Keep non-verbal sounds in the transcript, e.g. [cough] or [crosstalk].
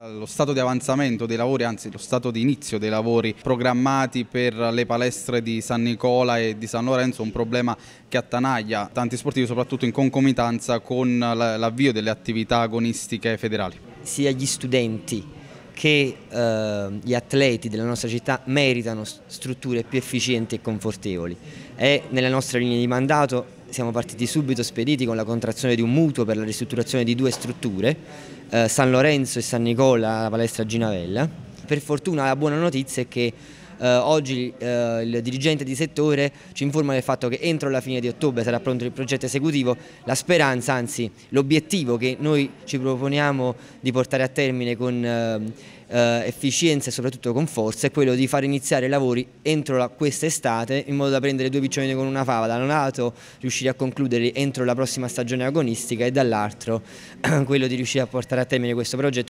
lo stato di avanzamento dei lavori, anzi lo stato di inizio dei lavori programmati per le palestre di San Nicola e di San Lorenzo, è un problema che attanaglia tanti sportivi soprattutto in concomitanza con l'avvio delle attività agonistiche federali. Sia gli studenti che eh, gli atleti della nostra città meritano strutture più efficienti e confortevoli. È nella nostra linea di mandato siamo partiti subito spediti con la contrazione di un mutuo per la ristrutturazione di due strutture, eh, San Lorenzo e San Nicola, palestra Ginavella. Per fortuna la buona notizia è che eh, oggi eh, il dirigente di settore ci informa del fatto che entro la fine di ottobre sarà pronto il progetto esecutivo, la speranza, anzi l'obiettivo che noi ci proponiamo di portare a termine con eh, eh, efficienza e soprattutto con forza è quello di far iniziare i lavori entro la, quest'estate in modo da prendere due piccioni con una fava, da un lato riuscire a concluderli entro la prossima stagione agonistica e dall'altro [clears throat] quello di riuscire a portare a termine questo progetto